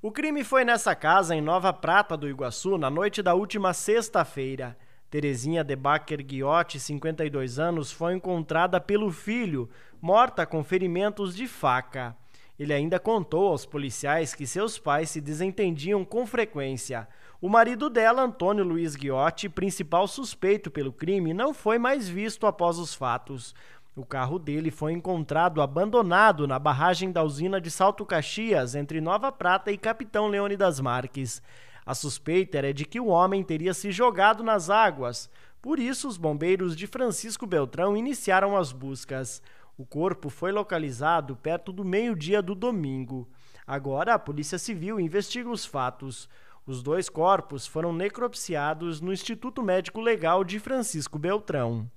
O crime foi nessa casa em Nova Prata do Iguaçu na noite da última sexta-feira. Terezinha Debacker Guiotti, 52 anos, foi encontrada pelo filho, morta com ferimentos de faca. Ele ainda contou aos policiais que seus pais se desentendiam com frequência. O marido dela, Antônio Luiz Guiotti, principal suspeito pelo crime, não foi mais visto após os fatos. O carro dele foi encontrado abandonado na barragem da usina de Salto Caxias, entre Nova Prata e Capitão das Marques. A suspeita era de que o homem teria se jogado nas águas. Por isso, os bombeiros de Francisco Beltrão iniciaram as buscas. O corpo foi localizado perto do meio-dia do domingo. Agora, a Polícia Civil investiga os fatos. Os dois corpos foram necropsiados no Instituto Médico Legal de Francisco Beltrão.